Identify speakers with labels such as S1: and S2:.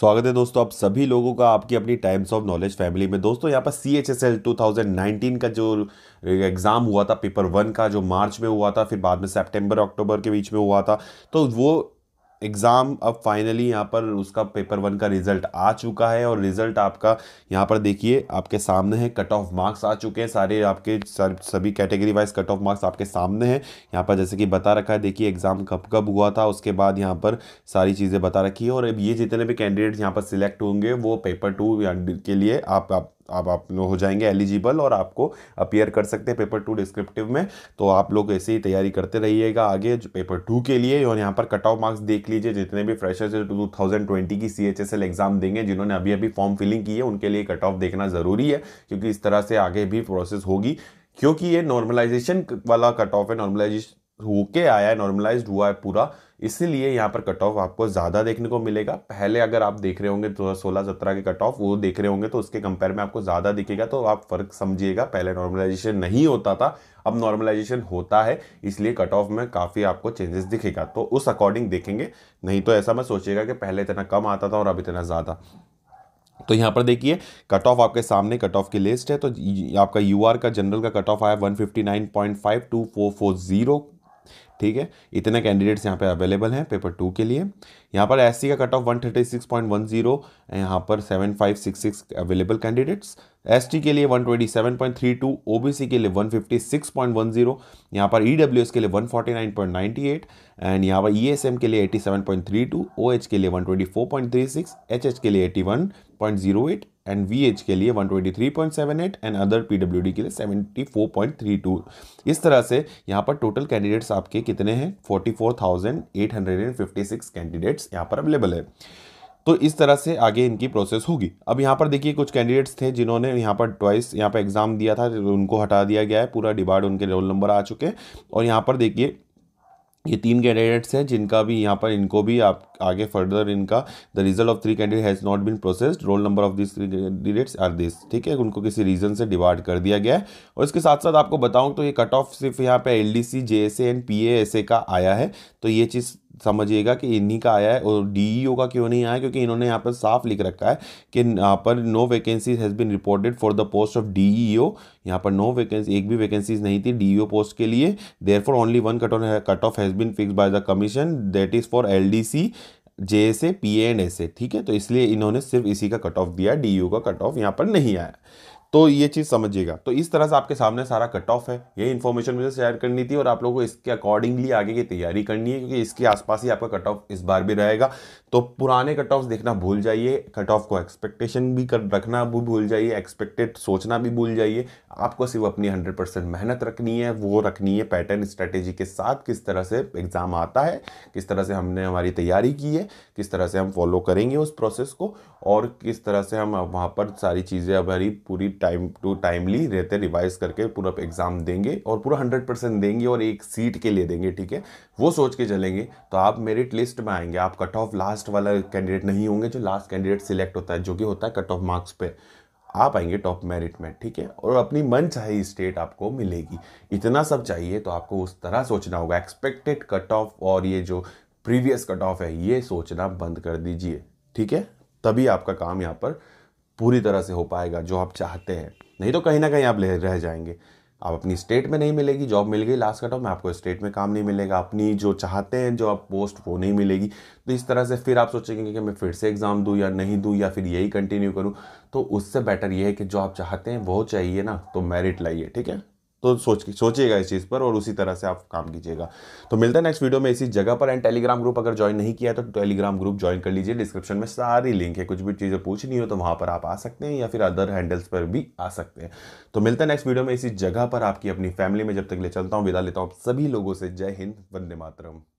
S1: स्वागत है दोस्तों आप सभी लोगों का आपकी अपनी टाइम्स ऑफ नॉलेज फैमिली में दोस्तों यहाँ पर C H S L two thousand nineteen का जो एग्ज़ाम हुआ था पेपर वन का जो मार्च में हुआ था फिर बाद में सितंबर अक्टूबर के बीच में हुआ था तो वो एग्ज़ाम अब फाइनली यहाँ पर उसका पेपर वन का रिजल्ट आ चुका है और रिजल्ट आपका यहाँ पर देखिए आपके सामने है कट ऑफ मार्क्स आ चुके हैं सारे आपके सभी category wise cut off marks आपके सामने हैं यहाँ पर जैसे कि बता रखा है देखिए एग्ज़ाम कब कब हुआ था उसके बाद यहाँ पर सारी चीज़ें बता रखी है और अब ये जितने भी कैंडिडेट्स यहाँ पर सिलेक्ट होंगे वो पेपर टू के लिए आप, आप अब आप लोग हो जाएंगे एलिजिबल और आपको अपियर कर सकते हैं पेपर टू डिस्क्रिप्टिव में तो आप लोग ऐसे ही तैयारी करते रहिएगा आगे पेपर टू के लिए और यहाँ पर कट ऑफ मार्क्स देख लीजिए जितने भी फ्रेशर्स टू थाउजेंड ट्वेंटी की C H S L exam देंगे जिन्होंने अभी अभी फॉर्म फिलिंग की है उनके लिए कट ऑफ देखना ज़रूरी है क्योंकि इस तरह से आगे भी प्रोसेस होगी क्योंकि ये नॉर्मलाइजेशन वाला कट ऑफ है नॉर्मलाइजेशन होके आया है नॉर्मलाइज हुआ है पूरा इसीलिए यहाँ पर कट ऑफ आपको ज़्यादा देखने को मिलेगा पहले अगर आप देख रहे होंगे तो सोलह सत्रह के कट ऑफ वो देख रहे होंगे तो उसके कंपेयर में आपको ज़्यादा दिखेगा तो आप फ़र्क समझिएगा पहले नॉर्मलाइजेशन नहीं होता था अब नॉर्मलाइजेशन होता है इसलिए कट ऑफ में काफ़ी आपको चेंजेस दिखेगा तो उस अकॉर्डिंग देखेंगे नहीं तो ऐसा मैं सोचिएगा कि पहले इतना कम आता था और अब इतना ज़्यादा तो यहाँ पर देखिए कट ऑफ आपके सामने कट ऑफ की लिस्ट है तो आपका यूआर का जनरल का कट ऑफ आया जीरो ठीक है इतने कैंडिडेट्स यहाँ पर अवेलेबल हैं पेपर टू के लिए यहाँ पर एससी का cut off one thirty six point one zero यहाँ पर seven five six six available candidates ST के लिए one twenty seven point three two OBC के लिए one fifty six point one zero यहाँ पर ईडब्ल्यूएस e के लिए one forty nine point ninety eight and यहाँ पर ई एस एम के लिए eighty seven point three two O H के लिए one twenty four point three six H H के लिए eighty one point zero eight and V के लिए 123.78 एंड अदर पीडब्ल्यूडी के लिए 74.32 इस तरह से यहाँ पर टोटल कैंडिडेट्स आपके कितने हैं 44,856 कैंडिडेट्स यहाँ पर अवेलेबल है तो इस तरह से आगे इनकी प्रोसेस होगी अब यहाँ पर देखिए कुछ कैंडिडेट्स थे जिन्होंने यहाँ पर ट्वाइस यहाँ पर एग्ज़ाम दिया था उनको हटा दिया गया है पूरा डिबार्ड उनके रोल नंबर आ चुके हैं और यहाँ पर देखिए ये तीन कैंडिडेट्स हैं जिनका भी यहाँ पर इनको भी आप आगे फर्दर इनका the result of three candidate has not been processed roll number of this three candidates are this ठीक है उनको किसी रीजन से डिवाइड कर दिया गया है और इसके साथ साथ आपको बताऊँ तो ये कट ऑफ सिर्फ यहाँ पे L D C J S A and P A S A का आया है तो ये चीज़ समझिएगा कि इन्हीं का आया है और डी e का क्यों नहीं आया क्योंकि इन्होंने यहाँ पर साफ लिख रखा है कि यहाँ पर no vacancies has been reported for the post of D यहाँ पर नो वैकेंसी एक भी वैकेंसीज नहीं थी डी पोस्ट e के लिए there for only one cut cut off has been fix by the commission that is for L D C J S A P and S A ठीक है तो इसलिए इन्होंने सिर्फ इसी का कट ऑफ दिया डी e का कट ऑफ यहाँ पर नहीं आया तो ये चीज़ समझिएगा तो इस तरह से आपके सामने सारा कट ऑफ है ये इन्फॉर्मेशन मुझे शेयर करनी थी और आप लोगों को इसके अकॉर्डिंगली आगे की तैयारी करनी है क्योंकि इसके आसपास ही आपका कट ऑफ इस बार भी रहेगा तो पुराने कट ऑफ देखना भूल जाइए कट ऑफ को एक्सपेक्टेशन भी कर रखना भी भूल जाइए एक्सपेक्टेड सोचना भी भूल जाइए आपको सिर्फ अपनी हंड्रेड परसेंट मेहनत रखनी है वो रखनी है पैटर्न स्ट्रैटेजी के साथ किस तरह से एग्ज़ाम आता है किस तरह से हमने हमारी तैयारी की है किस तरह से हम फॉलो करेंगे उस प्रोसेस को और किस तरह से हम वहाँ पर सारी चीज़ें हमारी पूरी टाइम टू टाइमली रहते रिवाइज करके पूरा एग्ज़ाम देंगे और पूरा हंड्रेड परसेंट देंगे और एक सीट के लिए देंगे ठीक है वो सोच के चलेंगे तो आप मेरिट लिस्ट में आएंगे आप कट ऑफ लास्ट वाला कैंडिडेट नहीं होंगे जो लास्ट कैंडिडेट सिलेक्ट होता है जो कि होता है कट ऑफ मार्क्स पे आप आएंगे टॉप मेरिट में ठीक है और अपनी मन चाहिए स्टेट आपको मिलेगी इतना सब चाहिए तो आपको उस तरह सोचना होगा एक्सपेक्टेड कट ऑफ और ये जो प्रीवियस कट ऑफ है ये सोचना बंद कर दीजिए ठीक है तभी आपका काम यहाँ पर पूरी तरह से हो पाएगा जो आप चाहते हैं नहीं तो कहीं ना कहीं आप ले रह जाएंगे आप अपनी स्टेट में नहीं मिलेगी जॉब मिल गई लास्ट कट ऑफ में आपको स्टेट में काम नहीं मिलेगा अपनी जो चाहते हैं जो आप पोस्ट वो नहीं मिलेगी तो इस तरह से फिर आप सोचेंगे कि मैं फिर से एग्ज़ाम दूँ या नहीं दूँ या फिर यही कंटिन्यू करूँ तो उससे बेटर ये है कि जो आप चाहते हैं वो चाहिए ना तो मेरिट लाइए ठीक है तो सोच सोचिएगा इस चीज़ पर और उसी तरह से आप काम कीजिएगा तो मिलता है नेक्स्ट वीडियो में इसी जगह पर एंड टेलीग्राम ग्रुप अगर ज्वाइन नहीं किया है तो टेलीग्राम ग्रुप ज्वाइन कर लीजिए डिस्क्रिप्शन में सारी लिंक है कुछ भी चीज़ें पूछनी हो तो वहाँ पर आप आ सकते हैं या फिर अदर हैंडल्स पर भी आ सकते हैं तो मिलता है नेक्स्ट वीडियो में इसी जगह पर आपकी अपनी फैमिली में जब तक ले चलता हूँ विदा लेता हूँ सभी लोगों से जय हिंद वंदे मातरम